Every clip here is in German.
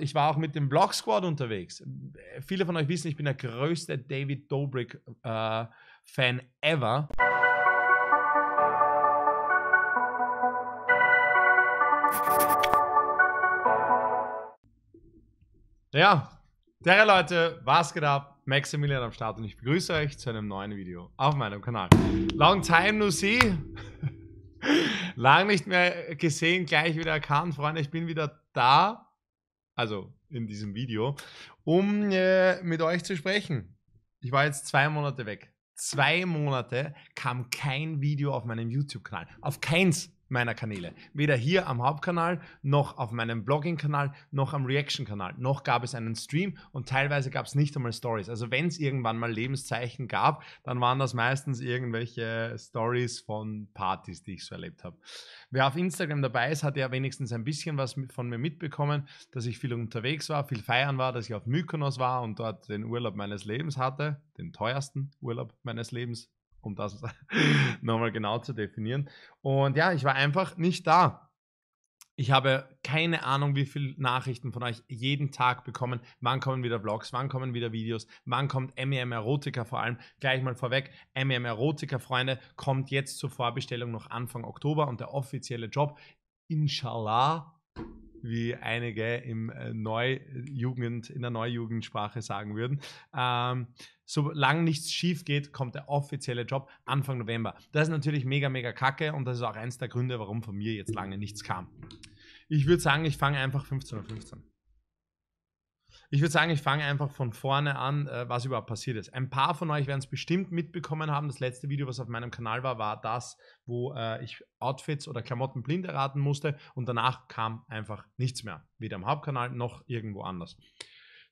ich war auch mit dem Blog Squad unterwegs. Viele von euch wissen, ich bin der größte David Dobrik äh, Fan ever. Ja, der Leute, was geht ab? Maximilian am Start und ich begrüße euch zu einem neuen Video auf meinem Kanal. Long time no see. Lang nicht mehr gesehen, gleich wieder erkannt. Freunde, ich bin wieder da also in diesem Video, um äh, mit euch zu sprechen. Ich war jetzt zwei Monate weg. Zwei Monate kam kein Video auf meinem YouTube-Kanal. Auf keins meiner Kanäle. Weder hier am Hauptkanal, noch auf meinem Blogging-Kanal, noch am Reaction-Kanal. Noch gab es einen Stream und teilweise gab es nicht einmal Stories. Also wenn es irgendwann mal Lebenszeichen gab, dann waren das meistens irgendwelche Stories von Partys, die ich so erlebt habe. Wer auf Instagram dabei ist, hat ja wenigstens ein bisschen was von mir mitbekommen, dass ich viel unterwegs war, viel feiern war, dass ich auf Mykonos war und dort den Urlaub meines Lebens hatte, den teuersten Urlaub meines Lebens, um das nochmal genau zu definieren. Und ja, ich war einfach nicht da. Ich habe keine Ahnung, wie viele Nachrichten von euch jeden Tag bekommen. Wann kommen wieder Vlogs? Wann kommen wieder Videos? Wann kommt MEM e Erotica vor allem? Gleich mal vorweg, MEM e Erotica, Freunde, kommt jetzt zur Vorbestellung noch Anfang Oktober und der offizielle Job, inshallah, wie einige im äh, Neujugend, in der Neujugendsprache sagen würden. Ähm, solange nichts schief geht, kommt der offizielle Job Anfang November. Das ist natürlich mega, mega kacke und das ist auch eins der Gründe, warum von mir jetzt lange nichts kam. Ich würde sagen, ich fange einfach 15.15 .15 Uhr. Ich würde sagen, ich fange einfach von vorne an, äh, was überhaupt passiert ist. Ein paar von euch werden es bestimmt mitbekommen haben. Das letzte Video, was auf meinem Kanal war, war das, wo äh, ich Outfits oder Klamotten blind erraten musste und danach kam einfach nichts mehr. Weder am Hauptkanal noch irgendwo anders.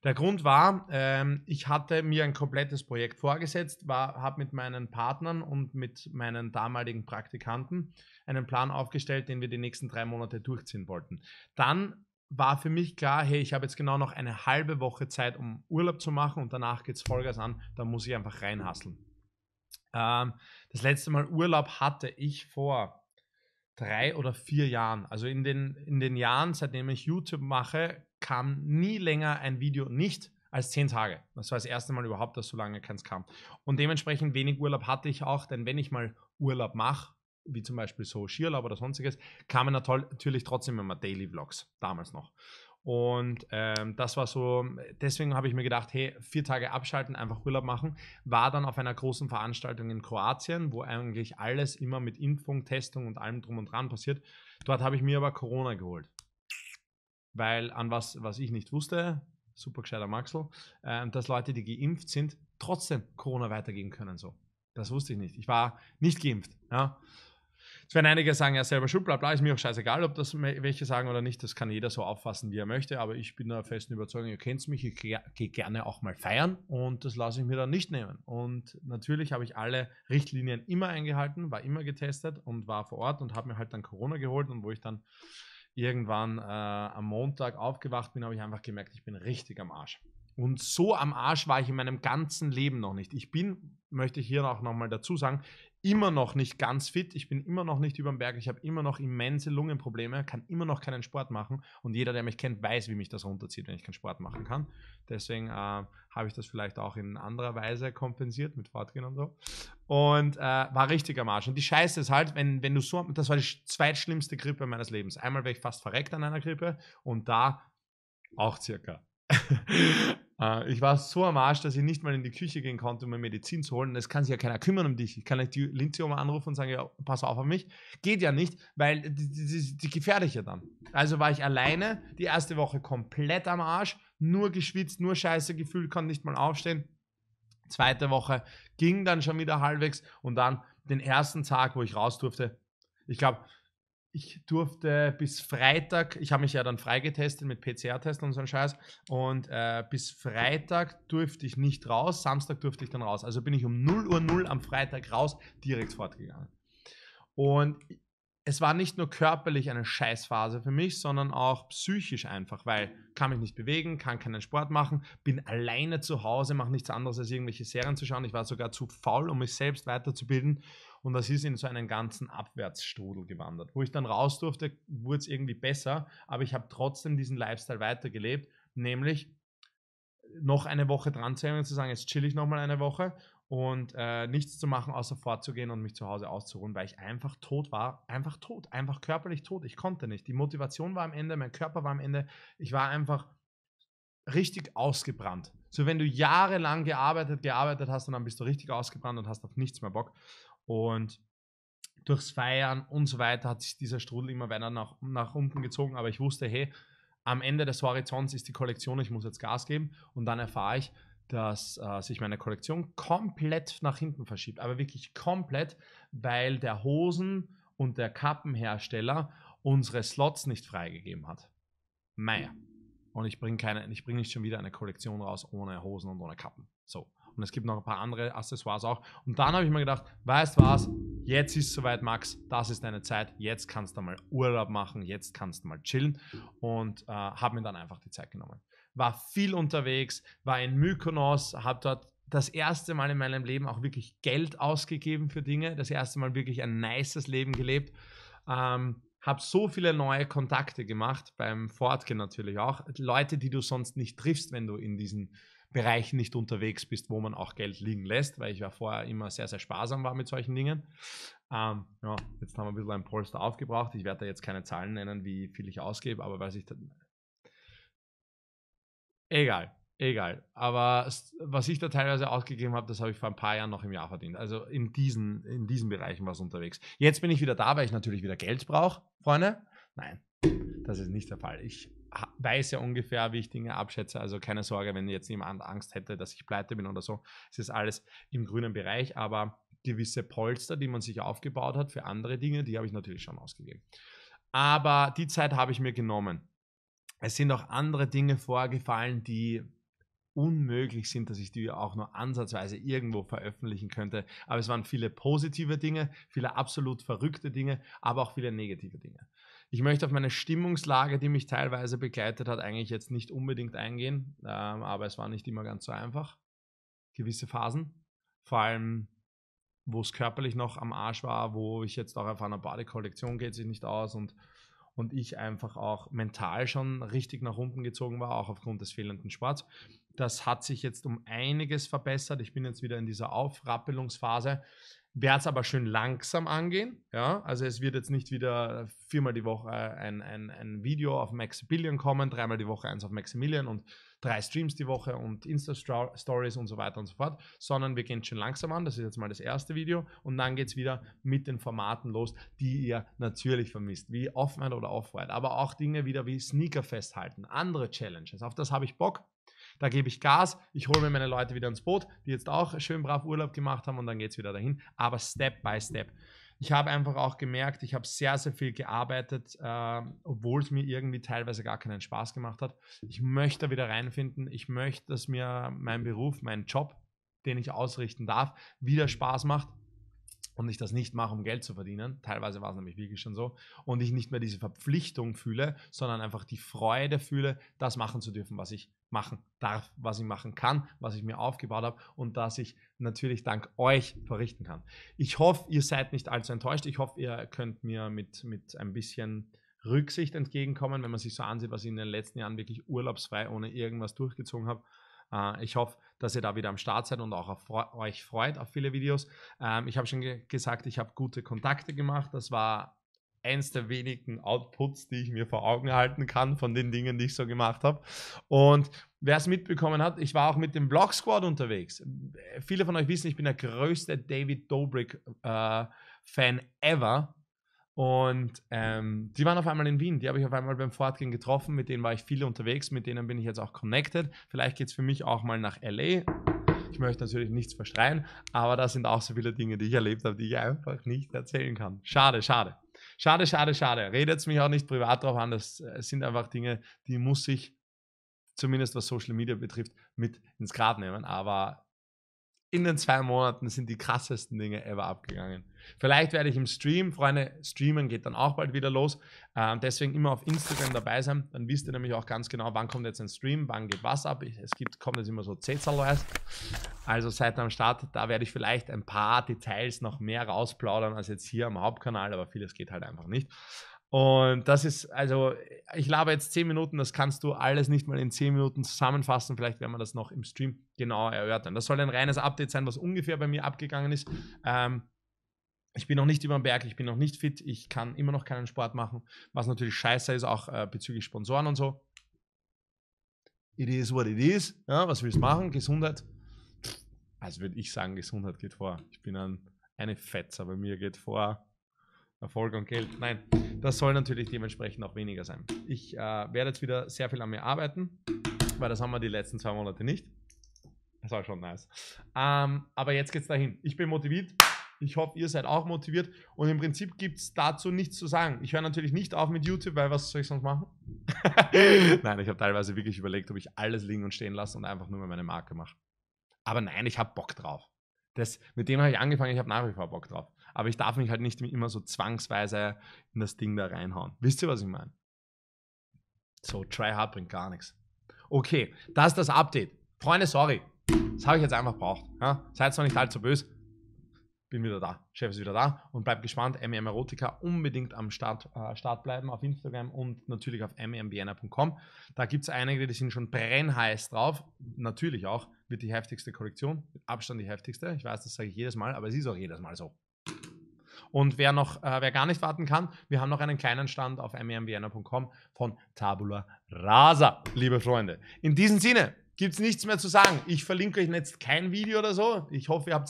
Der Grund war, ähm, ich hatte mir ein komplettes Projekt vorgesetzt, habe mit meinen Partnern und mit meinen damaligen Praktikanten einen Plan aufgestellt, den wir die nächsten drei Monate durchziehen wollten. Dann war für mich klar, hey, ich habe jetzt genau noch eine halbe Woche Zeit, um Urlaub zu machen und danach geht es Vollgas an, da muss ich einfach reinhasseln. Ähm, das letzte Mal Urlaub hatte ich vor drei oder vier Jahren. Also in den, in den Jahren, seitdem ich YouTube mache, kam nie länger ein Video nicht als zehn Tage. Das war das erste Mal überhaupt, dass so lange keins kam. Und dementsprechend wenig Urlaub hatte ich auch, denn wenn ich mal Urlaub mache, wie zum Beispiel so Schirlab oder sonstiges, kamen natürlich trotzdem immer Daily Vlogs, damals noch. Und ähm, das war so, deswegen habe ich mir gedacht, hey, vier Tage abschalten, einfach Urlaub machen. War dann auf einer großen Veranstaltung in Kroatien, wo eigentlich alles immer mit Impfung, Testung und allem drum und dran passiert. Dort habe ich mir aber Corona geholt. Weil an was, was ich nicht wusste, super gescheiter Maxl, äh, dass Leute, die geimpft sind, trotzdem Corona weitergehen können. So. Das wusste ich nicht. Ich war nicht geimpft. Ja. Es werden einige sagen, ja, selber schuld, bla bla, ist mir auch scheißegal, ob das welche sagen oder nicht, das kann jeder so auffassen, wie er möchte, aber ich bin der festen Überzeugung, ihr kennt mich, ich gehe gerne auch mal feiern und das lasse ich mir dann nicht nehmen. Und natürlich habe ich alle Richtlinien immer eingehalten, war immer getestet und war vor Ort und habe mir halt dann Corona geholt und wo ich dann irgendwann äh, am Montag aufgewacht bin, habe ich einfach gemerkt, ich bin richtig am Arsch. Und so am Arsch war ich in meinem ganzen Leben noch nicht. Ich bin, möchte ich hier auch nochmal dazu sagen, immer noch nicht ganz fit, ich bin immer noch nicht über dem Berg, ich habe immer noch immense Lungenprobleme, kann immer noch keinen Sport machen und jeder, der mich kennt, weiß, wie mich das runterzieht, wenn ich keinen Sport machen kann. Deswegen äh, habe ich das vielleicht auch in anderer Weise kompensiert mit Fortgehen und so. Und äh, war richtig am Arsch. Und die Scheiße ist halt, wenn, wenn du so, das war die zweitschlimmste Grippe meines Lebens. Einmal wäre ich fast verreckt an einer Grippe und da auch circa. Äh, ich war so am Arsch, dass ich nicht mal in die Küche gehen konnte, um mir Medizin zu holen. Es kann sich ja keiner kümmern um dich. Ich kann nicht die Lindsay anrufen und sagen, ja, pass auf auf mich. Geht ja nicht, weil die, die, die gefährlich ja dann. Also war ich alleine, die erste Woche komplett am Arsch, nur geschwitzt, nur scheiße gefühlt, konnte nicht mal aufstehen. Zweite Woche ging dann schon wieder halbwegs und dann den ersten Tag, wo ich raus durfte, ich glaube, ich durfte bis Freitag, ich habe mich ja dann freigetestet mit PCR-Test und so ein Scheiß, und äh, bis Freitag durfte ich nicht raus, Samstag durfte ich dann raus. Also bin ich um 0.00 Uhr 0 am Freitag raus, direkt fortgegangen. Und es war nicht nur körperlich eine Scheißphase für mich, sondern auch psychisch einfach, weil kann mich nicht bewegen, kann keinen Sport machen, bin alleine zu Hause, mache nichts anderes als irgendwelche Serien zu schauen. Ich war sogar zu faul, um mich selbst weiterzubilden. Und das ist in so einen ganzen Abwärtsstrudel gewandert. Wo ich dann raus durfte, wurde es irgendwie besser, aber ich habe trotzdem diesen Lifestyle weitergelebt, nämlich noch eine Woche dran zu hängen und zu sagen, jetzt chill ich nochmal eine Woche und äh, nichts zu machen, außer vorzugehen und mich zu Hause auszuruhen, weil ich einfach tot war, einfach tot, einfach körperlich tot. Ich konnte nicht. Die Motivation war am Ende, mein Körper war am Ende. Ich war einfach richtig ausgebrannt. So wenn du jahrelang gearbeitet, gearbeitet hast und dann bist du richtig ausgebrannt und hast auf nichts mehr Bock. Und durchs Feiern und so weiter hat sich dieser Strudel immer weiter nach, nach unten gezogen, aber ich wusste, hey, am Ende des Horizonts ist die Kollektion, ich muss jetzt Gas geben und dann erfahre ich, dass äh, sich meine Kollektion komplett nach hinten verschiebt. Aber wirklich komplett, weil der Hosen- und der Kappenhersteller unsere Slots nicht freigegeben hat. Meier. Und ich bringe keine, nicht schon wieder eine Kollektion raus ohne Hosen und ohne Kappen. So. Und es gibt noch ein paar andere Accessoires auch. Und dann habe ich mir gedacht, weißt was, jetzt ist es soweit, Max, das ist deine Zeit, jetzt kannst du mal Urlaub machen, jetzt kannst du mal chillen. Und äh, habe mir dann einfach die Zeit genommen war viel unterwegs, war in Mykonos, habe dort das erste Mal in meinem Leben auch wirklich Geld ausgegeben für Dinge, das erste Mal wirklich ein nices Leben gelebt. Ähm, habe so viele neue Kontakte gemacht, beim Fortgehen natürlich auch. Leute, die du sonst nicht triffst, wenn du in diesen Bereichen nicht unterwegs bist, wo man auch Geld liegen lässt, weil ich ja vorher immer sehr, sehr sparsam war mit solchen Dingen. Ähm, ja, jetzt haben wir ein bisschen ein Polster aufgebraucht. Ich werde da jetzt keine Zahlen nennen, wie viel ich ausgebe, aber was ich Egal, egal. Aber was ich da teilweise ausgegeben habe, das habe ich vor ein paar Jahren noch im Jahr verdient. Also in diesen, in diesen Bereichen war es unterwegs. Jetzt bin ich wieder da, weil ich natürlich wieder Geld brauche, Freunde. Nein, das ist nicht der Fall. Ich weiß ja ungefähr, wie ich Dinge abschätze. Also keine Sorge, wenn jetzt jemand Angst hätte, dass ich pleite bin oder so. Es ist alles im grünen Bereich, aber gewisse Polster, die man sich aufgebaut hat für andere Dinge, die habe ich natürlich schon ausgegeben. Aber die Zeit habe ich mir genommen es sind auch andere Dinge vorgefallen, die unmöglich sind, dass ich die auch nur ansatzweise irgendwo veröffentlichen könnte. Aber es waren viele positive Dinge, viele absolut verrückte Dinge, aber auch viele negative Dinge. Ich möchte auf meine Stimmungslage, die mich teilweise begleitet hat, eigentlich jetzt nicht unbedingt eingehen, ähm, aber es war nicht immer ganz so einfach. Gewisse Phasen, vor allem wo es körperlich noch am Arsch war, wo ich jetzt auch auf einer Badekollektion geht sich nicht aus und und ich einfach auch mental schon richtig nach unten gezogen war, auch aufgrund des fehlenden Sports. Das hat sich jetzt um einiges verbessert. Ich bin jetzt wieder in dieser Aufrappelungsphase werde es aber schön langsam angehen. Ja? Also es wird jetzt nicht wieder viermal die Woche äh, ein, ein, ein Video auf Maximilian kommen, dreimal die Woche eins auf Maximilian und drei Streams die Woche und Insta-Stories und so weiter und so fort, sondern wir gehen schön langsam an. Das ist jetzt mal das erste Video und dann geht es wieder mit den Formaten los, die ihr natürlich vermisst, wie Offline oder off Offride, aber auch Dinge wieder wie Sneaker festhalten, andere Challenges. Auf das habe ich Bock da gebe ich Gas, ich hole mir meine Leute wieder ins Boot, die jetzt auch schön brav Urlaub gemacht haben und dann geht es wieder dahin, aber Step by Step. Ich habe einfach auch gemerkt, ich habe sehr, sehr viel gearbeitet, äh, obwohl es mir irgendwie teilweise gar keinen Spaß gemacht hat. Ich möchte wieder reinfinden, ich möchte, dass mir mein Beruf, mein Job, den ich ausrichten darf, wieder Spaß macht und ich das nicht mache, um Geld zu verdienen, teilweise war es nämlich wirklich schon so, und ich nicht mehr diese Verpflichtung fühle, sondern einfach die Freude fühle, das machen zu dürfen, was ich machen darf, was ich machen kann, was ich mir aufgebaut habe und dass ich natürlich dank euch verrichten kann. Ich hoffe, ihr seid nicht allzu enttäuscht. Ich hoffe, ihr könnt mir mit, mit ein bisschen Rücksicht entgegenkommen, wenn man sich so ansieht, was ich in den letzten Jahren wirklich urlaubsfrei ohne irgendwas durchgezogen habe. Äh, ich hoffe, dass ihr da wieder am Start seid und auch auf, euch freut auf viele Videos. Ähm, ich habe schon ge gesagt, ich habe gute Kontakte gemacht. Das war eins der wenigen Outputs, die ich mir vor Augen halten kann von den Dingen, die ich so gemacht habe. Und wer es mitbekommen hat, ich war auch mit dem Blog Squad unterwegs. Viele von euch wissen, ich bin der größte David Dobrik äh, Fan ever. Und ähm, die waren auf einmal in Wien. Die habe ich auf einmal beim Fortgehen getroffen. Mit denen war ich viele unterwegs. Mit denen bin ich jetzt auch connected. Vielleicht geht es für mich auch mal nach LA. Ich möchte natürlich nichts verstreien, aber da sind auch so viele Dinge, die ich erlebt habe, die ich einfach nicht erzählen kann. Schade, schade. Schade, schade, schade. Redet mich auch nicht privat drauf an. Das äh, sind einfach Dinge, die muss ich, zumindest was Social Media betrifft, mit ins Grab nehmen. Aber in den zwei Monaten sind die krassesten Dinge ever abgegangen. Vielleicht werde ich im Stream, Freunde, streamen geht dann auch bald wieder los. Ähm, deswegen immer auf Instagram dabei sein. Dann wisst ihr nämlich auch ganz genau, wann kommt jetzt ein Stream, wann geht was ab. Ich, es gibt, kommt jetzt immer so Cäsar-Lives. Also seid am Start. Da werde ich vielleicht ein paar Details noch mehr rausplaudern als jetzt hier am Hauptkanal, aber vieles geht halt einfach nicht. Und das ist, also, ich labe jetzt zehn Minuten, das kannst du alles nicht mal in zehn Minuten zusammenfassen. Vielleicht werden wir das noch im Stream genauer erörtern. Das soll ein reines Update sein, was ungefähr bei mir abgegangen ist. Ähm, ich bin noch nicht über den Berg, ich bin noch nicht fit, ich kann immer noch keinen Sport machen, was natürlich scheiße ist, auch äh, bezüglich Sponsoren und so. It is what it is. Ja, was willst du machen? Gesundheit. Also würde ich sagen, Gesundheit geht vor. Ich bin ein, eine Fetzer, bei mir geht vor Erfolg und Geld. Nein, das soll natürlich dementsprechend auch weniger sein. Ich äh, werde jetzt wieder sehr viel an mir arbeiten, weil das haben wir die letzten zwei Monate nicht. Das war schon nice. Ähm, aber jetzt geht's dahin. Ich bin motiviert. Ich hoffe, ihr seid auch motiviert. Und im Prinzip gibt es dazu nichts zu sagen. Ich höre natürlich nicht auf mit YouTube, weil was soll ich sonst machen? nein, ich habe teilweise wirklich überlegt, ob ich alles liegen und stehen lasse und einfach nur mehr meine Marke mache. Aber nein, ich habe Bock drauf. Das, mit dem habe ich angefangen, ich habe nach wie vor Bock drauf aber ich darf mich halt nicht immer so zwangsweise in das Ding da reinhauen. Wisst ihr, was ich meine? So, try hard bringt gar nichts. Okay, das ist das Update. Freunde, sorry. Das habe ich jetzt einfach braucht. Ja? Seid zwar nicht allzu böse. Bin wieder da. Chef ist wieder da. Und bleibt gespannt. MM Erotica unbedingt am Start, äh, Start bleiben auf Instagram und natürlich auf mmbienna.com. Da gibt es einige, die sind schon brennheiß drauf. Natürlich auch. Wird die heftigste Kollektion. Mit Abstand die heftigste. Ich weiß, das sage ich jedes Mal, aber es ist auch jedes Mal so. Und wer noch, äh, wer gar nicht warten kann, wir haben noch einen kleinen Stand auf mmvienna.com e von Tabula Rasa, liebe Freunde. In diesem Sinne gibt es nichts mehr zu sagen. Ich verlinke euch jetzt kein Video oder so. Ich hoffe, ihr habt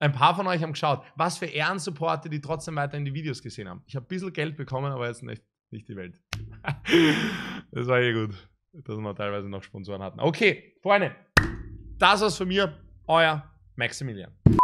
ein paar von euch haben geschaut. Was für Ehrensupporte, die trotzdem weiterhin die Videos gesehen haben. Ich habe ein bisschen Geld bekommen, aber jetzt nicht, nicht die Welt. das war eh gut, dass wir teilweise noch Sponsoren hatten. Okay, Freunde, das war's von mir. Euer Maximilian.